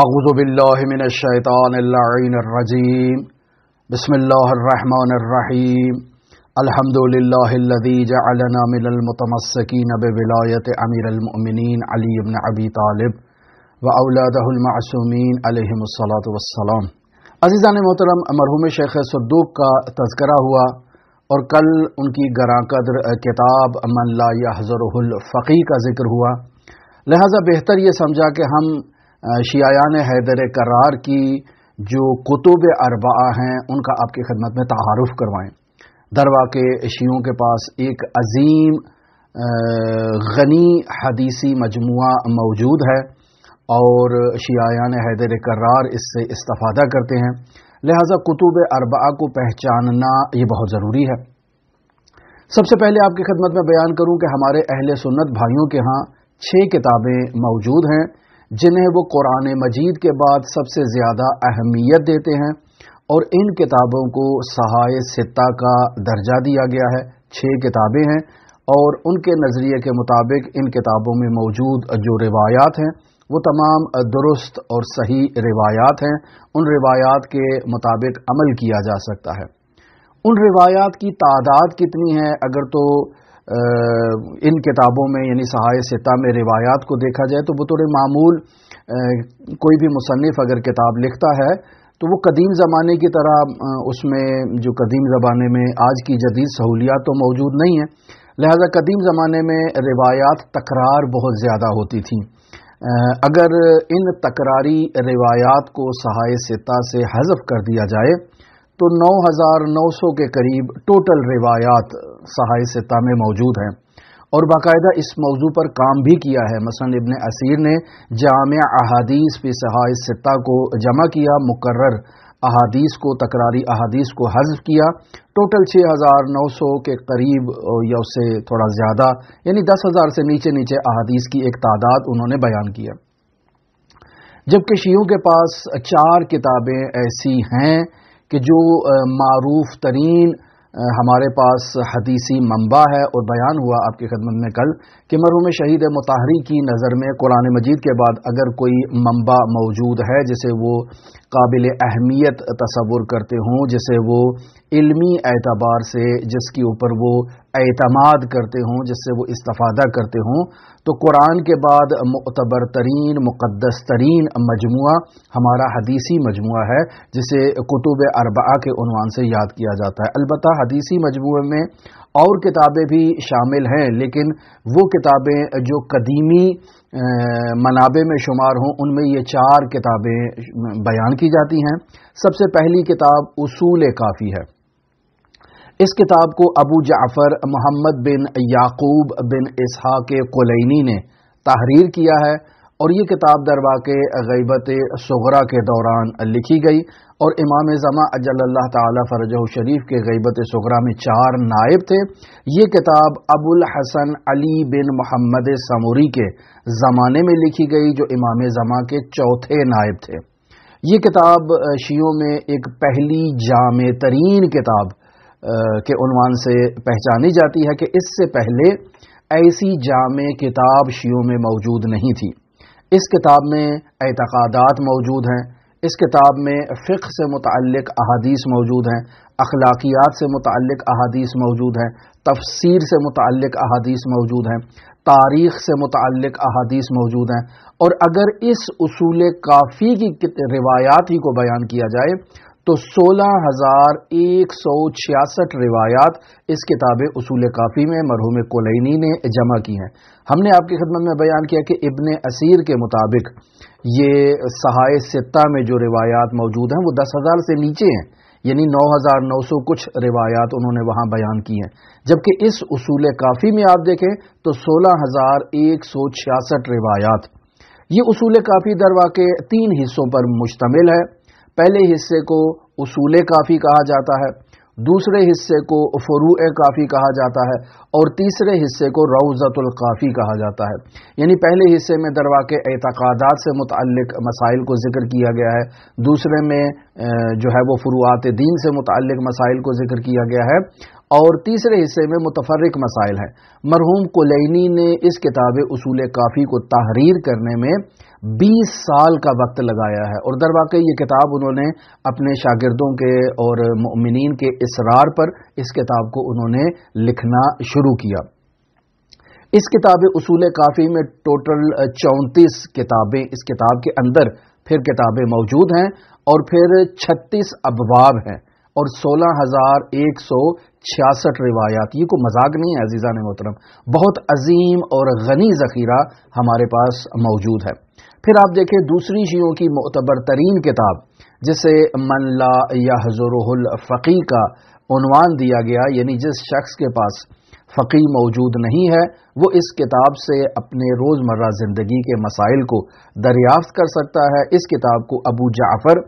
اعوذ باللہ من الشیطان اللعین الرجیم بسم اللہ الرحمن الرحیم الحمد للہ الذي جعلنا من المتمسکین بولایت امیر المؤمنین علی بن عبی طالب و اولادہ المعصومین علیہم الصلاة والسلام عزیزان محترم مرحوم شیخ صدوق کا تذکرہ ہوا اور کل ان کی گران قدر کتاب من لا یحضرہ الفقی کا ذکر ہوا لہذا بہتر یہ سمجھا کہ ہم شیعان حیدر کرار کی جو کتب اربعہ ہیں ان کا آپ کی خدمت میں تعارف کروائیں دروا کے کے پاس ایک عظیم غنی حدیثی مجموعہ موجود ہے اور شیعان حیدر کرار اس سے استفادہ کرتے ہیں لہذا کتب اربعہ کو پہچاننا یہ بہت ضروری ہے سب سے پہلے آپ کی خدمت میں بیان کروں کہ ہمارے اہل سنت بھائیوں کے ہاں چھ کتابیں موجود ہیں جنہیں وہ قرآن مجید کے بعد سب سے زیادہ اہمیت دیتے ہیں اور ان کتابوں کو سہائے ستہ کا درجہ دیا گیا ہے چھ کتابیں ہیں اور ان کے نظریے کے مطابق ان کتابوں میں موجود جو روایات ہیں وہ تمام درست اور صحیح روایات ہیں ان روایات کے مطابق عمل کیا جا سکتا ہے ان روایات کی تعداد کتنی ہے اگر تو ان کتابوں میں یعنی سہائے ستہ میں روایات کو دیکھا جائے تو بطور معمول کوئی بھی مصنف اگر کتاب لکھتا ہے تو وہ قدیم زمانے کی طرح اس میں جو قدیم زمانے میں آج کی جدید سہولیات تو موجود نہیں ہیں لہذا قدیم زمانے میں روایات تکرار بہت زیادہ ہوتی تھیں اگر ان تکراری روایات کو سہائے ستہ سے حذف کر دیا جائے تو نو ہزار نو سو کے قریب ٹوٹل روایات سہائے ستہ میں موجود ہیں اور باقاعدہ اس موضوع پر کام بھی کیا ہے مثلا ابن اسیر نے جامع احادیث پی سہائے ستہ کو جمع کیا مقرر احادیث کو تکراری احادیث کو حضف کیا ٹوٹل چھ ہزار نو سو کے قریب یا اس سے تھوڑا زیادہ یعنی دس ہزار سے نیچے نیچے احادیث کی ایک تعداد انہوں نے بیان کیا جب جبکہ شیعوں کے پاس چار کتابیں ایسی ہیں کہ جو معروف ترین ہمارے پاس حدیثی منبع ہے اور بیان ہوا آپ کی خدمت میں کل کہ مرحوم شہید متحری کی نظر میں قرآن مجید کے بعد اگر کوئی منبع موجود ہے جسے وہ قابل اہمیت تصور کرتے ہوں جسے وہ علمی اعتبار سے جس کے اوپر وہ اعتماد کرتے ہوں جس سے وہ استفادہ کرتے ہوں تو قرآن کے بعد معتبر ترین مقدس ترین مجموعہ ہمارا حدیثی مجموعہ ہے جسے کتب اربعہ کے عنوان سے یاد کیا جاتا ہے البتہ حدیثی مجموعہ میں اور کتابیں بھی شامل ہیں لیکن وہ کتابیں جو قدیمی منابع میں شمار ہوں ان میں یہ چار کتابیں بیان کی جاتی ہیں سب سے پہلی کتاب اصول کافی ہے اس کتاب کو ابو جعفر محمد بن یعقوب بن اسحاق قلینی نے تحریر کیا ہے اور یہ کتاب درواقع غیبت صغرا کے دوران لکھی گئی اور امام زماں اجل اللہ تعالی فرجہ شریف کے غیبت سغرہ میں چار نائب تھے یہ کتاب ابو الحسن علی بن محمد سموری کے زمانے میں لکھی گئی جو امام زماں کے چوتھے نائب تھے یہ کتاب شیعوں میں ایک پہلی جامع ترین کتاب کے عنوان سے پہچانی جاتی ہے کہ اس سے پہلے ایسی جامع کتاب شیعوں میں موجود نہیں تھی اس کتاب میں اعتقادات موجود ہیں اس کتاب میں فقہ سے متعلق احادیث موجود ہیں اخلاقیات سے متعلق احادیث موجود ہیں تفسیر سے متعلق احادیث موجود ہیں تاریخ سے متعلق احادیث موجود ہیں اور اگر اس اصول کافی کی روایات ہی کو بیان کیا جائے تو سولہ ہزار ایک سو چھیاسٹھ روایات اس کتاب اصول کافی میں مرحوم کولینی نے جمع کی ہیں ہم نے آپ کی خدمت میں بیان کیا کہ ابن اسیر کے مطابق یہ سہائے ستہ میں جو روایات موجود ہیں وہ دس ہزار سے نیچے ہیں یعنی نو ہزار نو سو کچھ روایات انہوں نے وہاں بیان کی ہیں جبکہ اس اصول کافی میں آپ دیکھیں تو سولہ ہزار ایک سو چھیاسٹھ روایات یہ اصول کافی در کے تین حصوں پر مشتمل ہے پہلے حصے کو اصول کافی کہا جاتا ہے دوسرے حصے کو فروع کافی کہا جاتا ہے اور تیسرے حصے کو روزت القافی کہا جاتا ہے یعنی پہلے حصے میں دروا کے اعتقادات سے متعلق مسائل کو ذکر کیا گیا ہے دوسرے میں جو ہے وہ فروعات دین سے متعلق مسائل کو ذکر کیا گیا ہے اور تیسرے حصے میں متفرق مسائل ہیں مرحوم کولینی نے اس کتاب اصول کافی کو تحریر کرنے میں بیس سال کا وقت لگایا ہے اور در واقع یہ کتاب انہوں نے اپنے شاگردوں کے اور مؤمنین کے اصرار پر اس کتاب کو انہوں نے لکھنا شروع کیا اس کتاب اصول کافی میں ٹوٹل چونتیس کتابیں اس کتاب کے اندر پھر کتابیں موجود ہیں اور پھر چھتیس ابواب ہیں اور سولہ ہزار ایک سو چھیاسٹھ روایات یہ کوئی مذاق نہیں ہے عزیزہ محترم بہت عظیم اور غنی ذخیرہ ہمارے پاس موجود ہے پھر آپ دیکھیں دوسری شیعوں کی معتبر ترین کتاب جسے من یا یحضرہ الفقی کا عنوان دیا گیا یعنی جس شخص کے پاس فقی موجود نہیں ہے وہ اس کتاب سے اپنے روز مرہ زندگی کے مسائل کو دریافت کر سکتا ہے اس کتاب کو ابو جعفر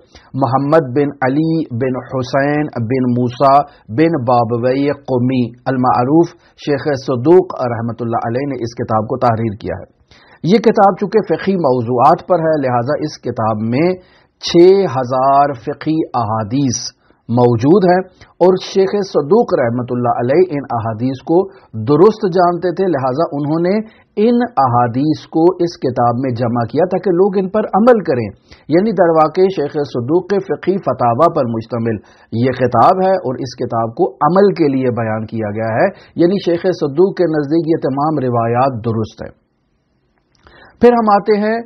محمد بن علی بن حسین بن موسا بن بابوی قومی المعروف شیخ صدوق رحمت رحمۃ اللہ علیہ نے اس کتاب کو تحریر کیا ہے یہ کتاب چونکہ فقی موضوعات پر ہے لہٰذا اس کتاب میں چھ ہزار فقی احادیث موجود ہیں اور شیخ صدوق رحمۃ اللہ علیہ ان احادیث کو درست جانتے تھے لہٰذا انہوں نے ان احادیث کو اس کتاب میں جمع کیا تاکہ لوگ ان پر عمل کریں یعنی درواقع شیخ صدوق کے فقی فتح پر مشتمل یہ کتاب ہے اور اس کتاب کو عمل کے لیے بیان کیا گیا ہے یعنی شیخ صدوق کے نزدیک یہ تمام روایات درست ہیں پھر ہم آتے ہیں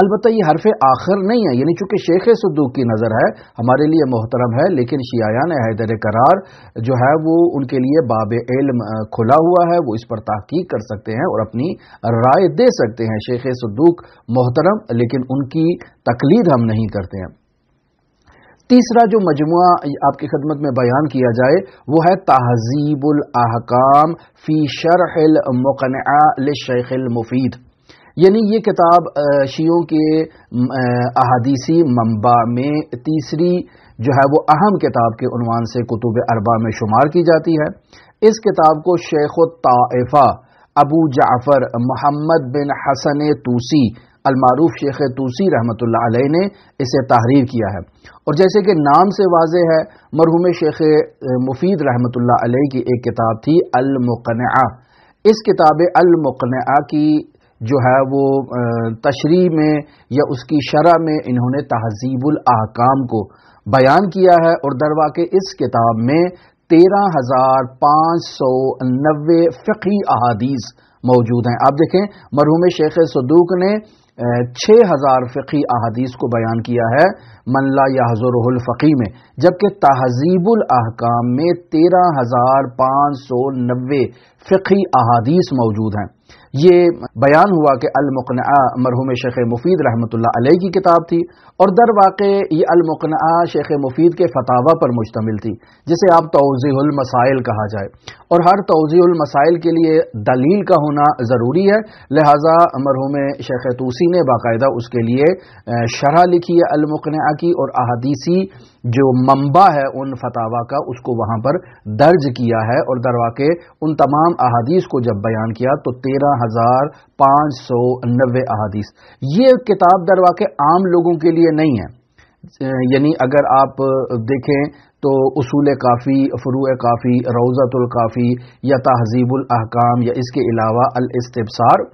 البتہ یہ حرف آخر نہیں ہے یعنی چونکہ شیخ صدوق کی نظر ہے ہمارے لیے محترم ہے لیکن شیعان حیدر قرار جو ہے وہ ان کے لیے باب علم کھلا ہوا ہے وہ اس پر تحقیق کر سکتے ہیں اور اپنی رائے دے سکتے ہیں شیخ صدوق محترم لیکن ان کی تقلید ہم نہیں کرتے ہیں تیسرا جو مجموعہ آپ کی خدمت میں بیان کیا جائے وہ ہے تہذیب الاحکام فی شرح شرمقن الشیخ المفید یعنی یہ کتاب شیعوں کے احادیثی منبع میں تیسری جو ہے وہ اہم کتاب کے عنوان سے کتب اربا میں شمار کی جاتی ہے اس کتاب کو شیخ الطائفہ ابو جعفر محمد بن حسن توسی المعروف شیخ توسی رحمۃ اللہ علیہ نے اسے تحریر کیا ہے اور جیسے کہ نام سے واضح ہے مرحوم شیخ مفید رحمۃ اللہ علیہ کی ایک کتاب تھی المقنعہ اس کتاب المقنعہ کی جو ہے وہ تشریح میں یا اس کی شرح میں انہوں نے تہذیب الاحکام کو بیان کیا ہے اور دروا کے اس کتاب میں تیرہ ہزار پانچ سو نوے فقی احادیث موجود ہیں آپ دیکھیں مرحوم شیخ صدوق نے چھ ہزار فقی احادیث کو بیان کیا ہے ملا یا حضور الفقی میں جبکہ تہذیب الاحکام میں تیرہ ہزار پانچ سو نوے فقی احادیث موجود ہیں یہ بیان ہوا کہ المقنع مرحوم شیخ مفید رحمۃ اللہ علیہ کی کتاب تھی اور در واقع یہ المقنع شیخ مفید کے فتح پر مشتمل تھی جسے آپ توضیح المسائل کہا جائے اور ہر توضیح المسائل کے لیے دلیل کا ہونا ضروری ہے لہٰذا مرحوم شیخ توسی نے باقاعدہ اس کے لیے شرح لکھی ہے المقنع کی اور احادیثی جو منبع ہے ان فتاوہ کا اس کو وہاں پر درج کیا ہے اور درواقع کے ان تمام احادیث کو جب بیان کیا تو تیرہ ہزار پانچ سو نوے احادیث یہ کتاب درواقع عام لوگوں کے لیے نہیں ہے یعنی اگر آپ دیکھیں تو اصول کافی فروع کافی روزت القافی یا تہذیب الاحکام یا اس کے علاوہ الاستبصار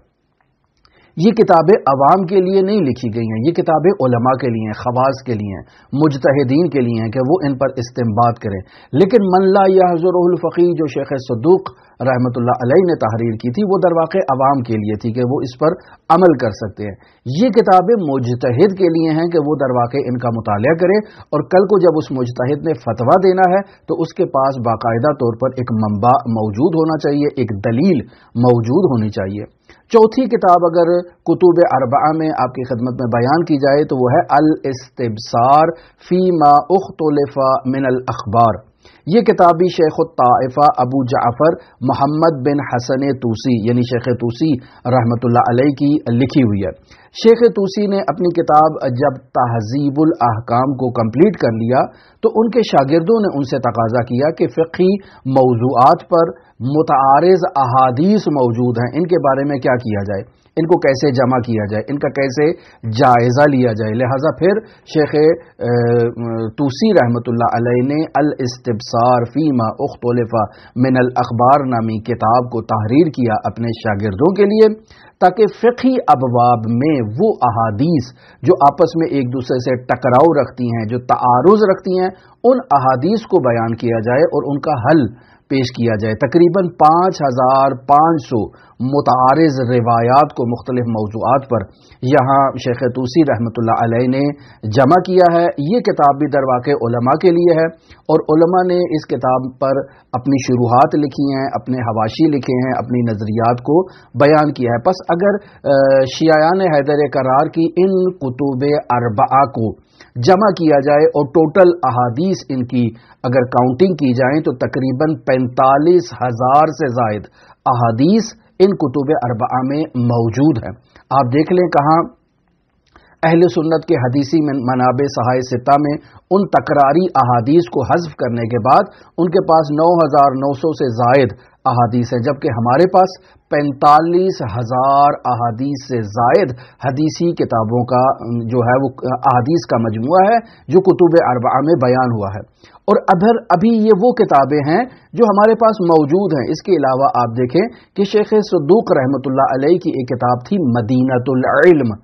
یہ کتابیں عوام کے لیے نہیں لکھی گئی ہیں یہ کتابیں علماء کے لیے ہیں خواص کے لیے ہیں مجتہدین کے لیے ہیں کہ وہ ان پر استعمال کریں لیکن ملا یا حضر الفقی جو شیخ صدوق رحمۃ اللہ علیہ نے تحریر کی تھی وہ درواقع عوام کے لیے تھی کہ وہ اس پر عمل کر سکتے ہیں یہ کتابیں مجتہد کے لیے ہیں کہ وہ درواقع ان کا مطالعہ کرے اور کل کو جب اس مجتہد نے فتویٰ دینا ہے تو اس کے پاس باقاعدہ طور پر ایک ممبا موجود ہونا چاہیے ایک دلیل موجود ہونی چاہیے چوتھی کتاب اگر کتب اربعہ میں آپ کی خدمت میں بیان کی جائے تو وہ ہے الاستبصار فی ما اختلف من الاخبار یہ کتاب بھی شیخ الطائفہ ابو جعفر محمد بن حسن توسی یعنی شیخ توسی رحمۃ اللہ علیہ کی لکھی ہوئی ہے شیخ توسی نے اپنی کتاب جب تہذیب الاحکام کو کمپلیٹ کر لیا تو ان کے شاگردوں نے ان سے تقاضا کیا کہ فقی موضوعات پر متعارض احادیث موجود ہیں ان کے بارے میں کیا کیا جائے ان کو کیسے جمع کیا جائے ان کا کیسے جائزہ لیا جائے لہٰذا پھر شیخ توسی رحمۃ اللہ علیہ نے الاستبصار فیما اختولفہ من الاخبار نامی کتاب کو تحریر کیا اپنے شاگردوں کے لیے تاکہ فقہی ابواب میں وہ احادیث جو آپس میں ایک دوسرے سے ٹکراؤ رکھتی ہیں جو تعارض رکھتی ہیں ان احادیث کو بیان کیا جائے اور ان کا حل پیش کیا جائے تقریباً پانچ ہزار پانچ سو متعارض روایات کو مختلف موضوعات پر یہاں شیخ توسی رحمۃ اللہ علیہ نے جمع کیا ہے یہ کتاب بھی درواقع علماء کے لیے ہے اور علماء نے اس کتاب پر اپنی شروحات لکھی ہیں اپنے حواشی لکھے ہیں اپنی نظریات کو بیان کیا ہے پس اگر شیعان حیدر قرار کی ان کتب اربعہ کو جمع کیا جائے اور ٹوٹل احادیث ان کی اگر کاؤنٹنگ کی جائیں تو تقریباً پینتالیس ہزار سے زائد احادیث ان کتب اربعہ میں موجود ہیں آپ دیکھ لیں کہاں اہل سنت کے حدیثی منابع سہائے ستہ میں ان تکراری کو حذف کرنے کے بعد ان کے پاس نو ہزار نو سو سے زائد احادیث ہیں جبکہ ہمارے پاس پینتالیس ہزار احادیث سے زائد حدیثی کتابوں کا جو ہے وہ احادیث کا مجموعہ ہے جو کتب اربعہ میں بیان ہوا ہے اور ابھر ابھی یہ وہ کتابیں ہیں جو ہمارے پاس موجود ہیں اس کے علاوہ آپ دیکھیں کہ شیخ صدوق رحمۃ اللہ علیہ کی ایک کتاب تھی مدینہ العلم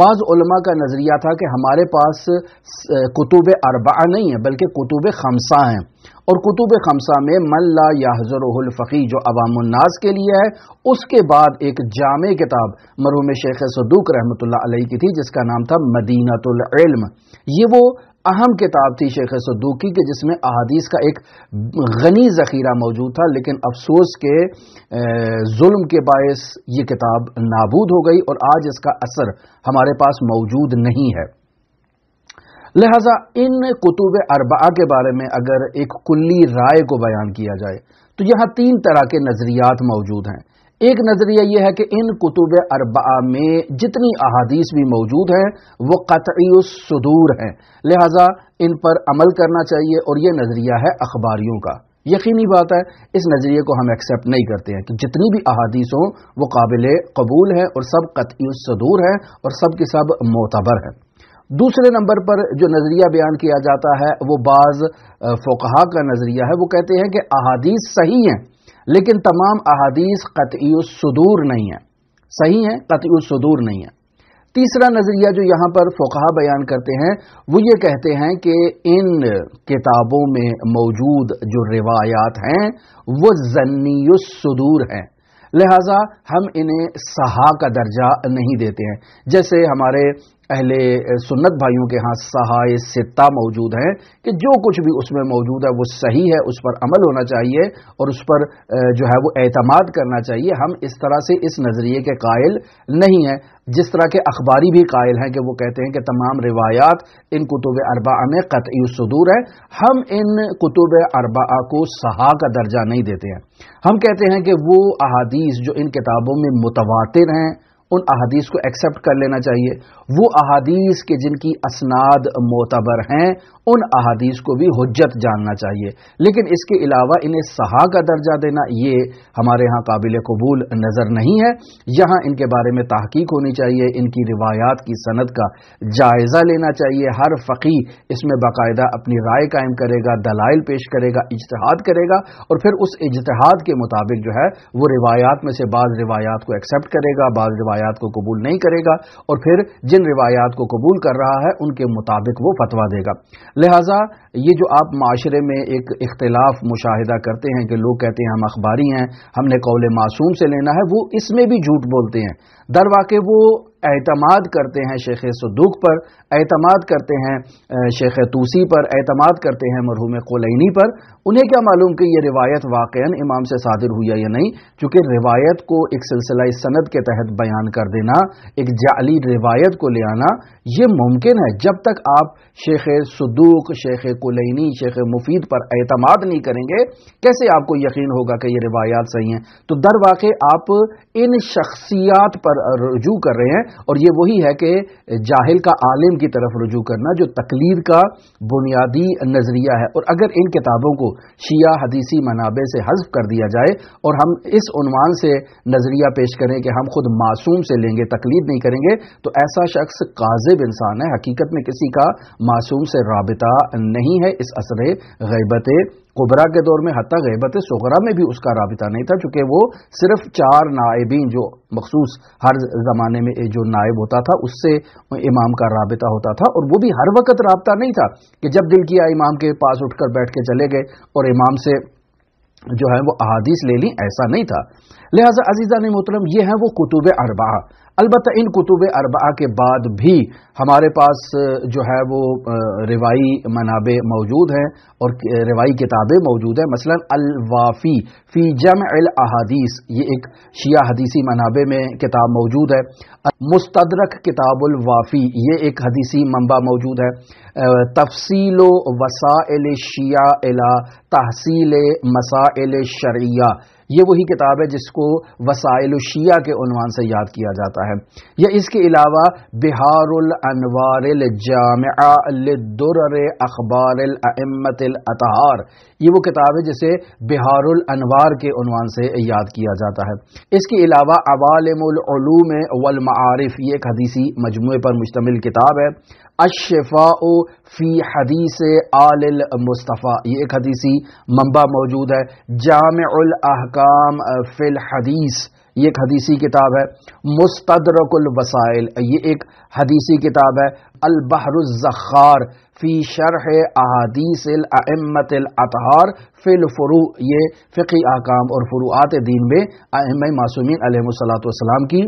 بعض علماء کا نظریہ تھا کہ ہمارے پاس کتب اربعہ نہیں ہیں بلکہ کتب خمسہ ہیں اور کتب خمسہ میں من لا حضر الفقی جو عوام الناس کے لیے ہے اس کے بعد ایک جامع کتاب مرحوم شیخ صدوق رحمۃ اللہ علیہ کی تھی جس کا نام تھا مدینہ العلم یہ وہ اہم کتاب تھی شیخ صدوقی کے جس میں احادیث کا ایک غنی ذخیرہ موجود تھا لیکن افسوس کے ظلم کے باعث یہ کتاب نابود ہو گئی اور آج اس کا اثر ہمارے پاس موجود نہیں ہے لہذا ان کتب اربعہ کے بارے میں اگر ایک کلی رائے کو بیان کیا جائے تو یہاں تین طرح کے نظریات موجود ہیں ایک نظریہ یہ ہے کہ ان کتب اربعہ میں جتنی احادیث بھی موجود ہیں وہ قطعی الصدور ہیں لہٰذا ان پر عمل کرنا چاہیے اور یہ نظریہ ہے اخباریوں کا یقینی بات ہے اس نظریے کو ہم ایکسپٹ نہیں کرتے ہیں کہ جتنی بھی احادیث ہوں وہ قابل قبول ہیں اور سب قطعی الصدور ہیں اور سب کے سب معتبر ہیں دوسرے نمبر پر جو نظریہ بیان کیا جاتا ہے وہ بعض فقہا کا نظریہ ہے وہ کہتے ہیں کہ احادیث صحیح ہیں لیکن تمام احادیث قطعی الصدور نہیں ہیں صحیح ہیں قطعی الصدور نہیں ہیں تیسرا نظریہ جو یہاں پر فقہ بیان کرتے ہیں وہ یہ کہتے ہیں کہ ان کتابوں میں موجود جو روایات ہیں وہ زنی الصدور ہیں لہٰذا ہم انہیں صحا کا درجہ نہیں دیتے ہیں جیسے ہمارے اہل سنت بھائیوں کے ہاں سہائے ستہ موجود ہیں کہ جو کچھ بھی اس میں موجود ہے وہ صحیح ہے اس پر عمل ہونا چاہیے اور اس پر جو ہے وہ اعتماد کرنا چاہیے ہم اس طرح سے اس نظریے کے قائل نہیں ہیں جس طرح کے اخباری بھی قائل ہیں کہ وہ کہتے ہیں کہ تمام روایات ان کتب اربعہ میں قطعی صدور ہیں ہم ان کتب اربعہ کو سہا کا درجہ نہیں دیتے ہیں ہم کہتے ہیں کہ وہ احادیث جو ان کتابوں میں متواتر ہیں ان احادیث کو ایکسیپٹ کر لینا چاہیے وہ احادیث کے جن کی اسناد معتبر ہیں ان احادیث کو بھی حجت جاننا چاہیے لیکن اس کے علاوہ انہیں صحا کا درجہ دینا یہ ہمارے ہاں قابل قبول نظر نہیں ہے یہاں ان کے بارے میں تحقیق ہونی چاہیے ان کی روایات کی صنعت کا جائزہ لینا چاہیے ہر فقی اس میں باقاعدہ اپنی رائے قائم کرے گا دلائل پیش کرے گا اجتہاد کرے گا اور پھر اس اجتہاد کے مطابق جو ہے وہ روایات میں سے بعض روایات کو ایکسیپٹ کرے گا بعض روایات روایات کو قبول نہیں کرے گا اور پھر جن روایات کو قبول کر رہا ہے ان کے مطابق وہ فتوہ دے گا لہٰذا یہ جو آپ معاشرے میں ایک اختلاف مشاہدہ کرتے ہیں کہ لوگ کہتے ہیں ہم اخباری ہیں ہم نے قول معصوم سے لینا ہے وہ اس میں بھی جھوٹ بولتے ہیں در واقع وہ اعتماد کرتے ہیں شیخ صدوق پر اعتماد کرتے ہیں شیخ توسی پر اعتماد کرتے ہیں مرحوم قلینی پر انہیں کیا معلوم کہ یہ روایت واقع امام سے صادر ہوئی ہے یا نہیں چونکہ روایت کو ایک سلسلہ سند کے تحت بیان کر دینا ایک جعلی روایت کو لے آنا یہ ممکن ہے جب تک آپ شیخ صدوق شیخ قلینی شیخ مفید پر اعتماد نہیں کریں گے کیسے آپ کو یقین ہوگا کہ یہ روایات صحیح ہیں تو در واقع آپ ان شخصیات پر رجوع کر رہے ہیں اور یہ وہی ہے کہ جاہل کا عالم کی طرف رجوع کرنا جو تقلید کا بنیادی نظریہ ہے اور اگر ان کتابوں کو شیعہ حدیثی منابع سے حذف کر دیا جائے اور ہم اس عنوان سے نظریہ پیش کریں کہ ہم خود معصوم سے لیں گے تقلید نہیں کریں گے تو ایسا شخص قاضب انسان ہے حقیقت میں کسی کا معصوم سے رابطہ نہیں ہے اس اثر غیبت قبرا کے دور میں حتی غیبت سغرا میں بھی اس کا رابطہ نہیں تھا چونکہ وہ صرف چار نائبین جو مخصوص ہر زمانے میں جو نائب ہوتا تھا اس سے امام کا رابطہ ہوتا تھا اور وہ بھی ہر وقت رابطہ نہیں تھا کہ جب دل کیا امام کے پاس اٹھ کر بیٹھ کے چلے گئے اور امام سے جو ہے وہ احادیث لے لیں ایسا نہیں تھا لہذا عزیزہ نے محترم یہ ہے وہ کتب اربعہ البتہ ان کتب اربعہ کے بعد بھی ہمارے پاس جو ہے وہ روائی منابع موجود ہیں اور روائی کتابیں موجود ہیں مثلا الوافی فی جمع الاحادیث یہ ایک شیعہ حدیثی منابع میں کتاب موجود ہے مستدرک کتاب الوافی یہ ایک حدیثی منبع موجود ہے تفصیل وسائل شیعہ اللہ تحصیل مسائل شرعیہ یہ وہی کتاب ہے جس کو وسائل الشیعہ کے عنوان سے یاد کیا جاتا ہے یا اس کے علاوہ الانوار الجامع للدرر اخبار الامت الاتحار یہ وہ کتاب ہے جسے بہار الانوار کے عنوان سے یاد کیا جاتا ہے اس کے علاوہ عوالم العلوم والمعارف یہ ایک حدیثی مجموعے پر مشتمل کتاب ہے اش فی حدیث آل المصطفیٰ یہ ایک حدیثی منبع موجود ہے جامع الاحکام فی الحدیث یہ ایک حدیثی کتاب ہے مستدرک الوسائل یہ ایک حدیثی کتاب ہے البحر الزخار فی شرح احادیث الامت فی الفروع یہ فقی احکام اور فروعات دین میں احم معصومین علیہ السلام کی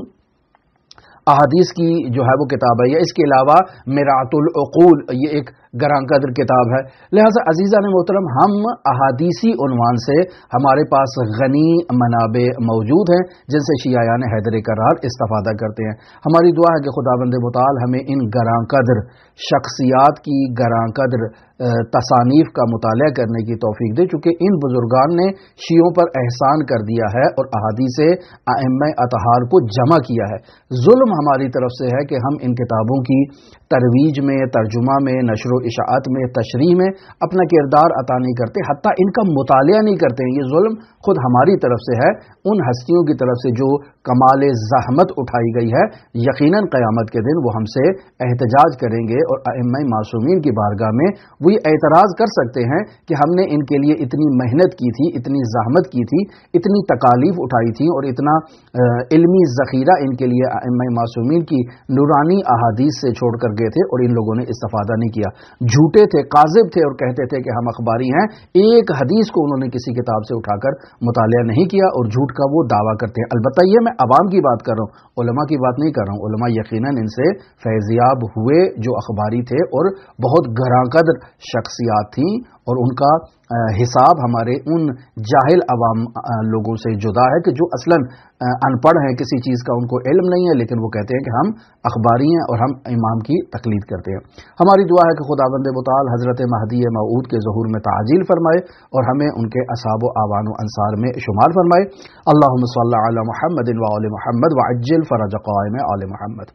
احادیث کی جو ہے وہ کتاب ہے یا اس کے علاوہ میرات العقول یہ ایک گراں قدر کتاب ہے لہذا عزیزہ نے محترم ہم احادیثی عنوان سے ہمارے پاس غنی منابع موجود ہیں جن سے شیعان حیدر کرار استفادہ کرتے ہیں ہماری دعا ہے کہ خدا بند مطال ہمیں ان گراں قدر شخصیات کی گراں قدر تصانیف کا مطالعہ کرنے کی توفیق دے چونکہ ان بزرگان نے شیعوں پر احسان کر دیا ہے اور احادیث ام اتحار کو جمع کیا ہے ظلم ہماری طرف سے ہے کہ ہم ان کتابوں کی ترویج میں ترجمہ میں نشر و اشاعت میں تشریح میں اپنا کردار عطا نہیں کرتے حتیٰ ان کا مطالعہ نہیں کرتے ہیں یہ ظلم خود ہماری طرف سے ہے ان ہستیوں کی طرف سے جو کمال زحمت اٹھائی گئی ہے یقیناً قیامت کے دن وہ ہم سے احتجاج کریں گے اور اے معصومین کی بارگاہ میں وہ یہ اعتراض کر سکتے ہیں کہ ہم نے ان کے لیے اتنی محنت کی تھی اتنی زحمت کی تھی اتنی تکالیف اٹھائی تھی اور اتنا علمی ذخیرہ ان کے لیے آئے ام کی نورانی احادیث سے چھوڑ کر گئے تھے اور ان لوگوں نے استفادہ نہیں کیا جھوٹے تھے قاضب تھے اور کہتے تھے کہ ہم اخباری ہیں ایک حدیث کو انہوں نے کسی کتاب سے اٹھا کر مطالعہ نہیں کیا اور جھوٹ کا وہ دعویٰ کرتے ہیں البتہ یہ میں عوام کی بات کر رہا ہوں علماء کی بات نہیں کر رہا ہوں علماء یقیناً ان سے فیضیاب ہوئے جو اخباری تھے اور بہت گراں قدر شخصیات تھیں اور ان کا حساب ہمارے ان جاہل عوام لوگوں سے جدا ہے کہ جو اصلاً ان پڑھ ہیں کسی چیز کا ان کو علم نہیں ہے لیکن وہ کہتے ہیں کہ ہم اخباری ہیں اور ہم امام کی تقلید کرتے ہیں ہماری دعا ہے کہ خدا بند بطال حضرت مہدی معود کے ظہور میں تعجیل فرمائے اور ہمیں ان کے اصاب و عوان و انصار میں شمار فرمائے اللہ صلی اللہ علیہ محمد الا محمد و عجل فرج قائم آل محمد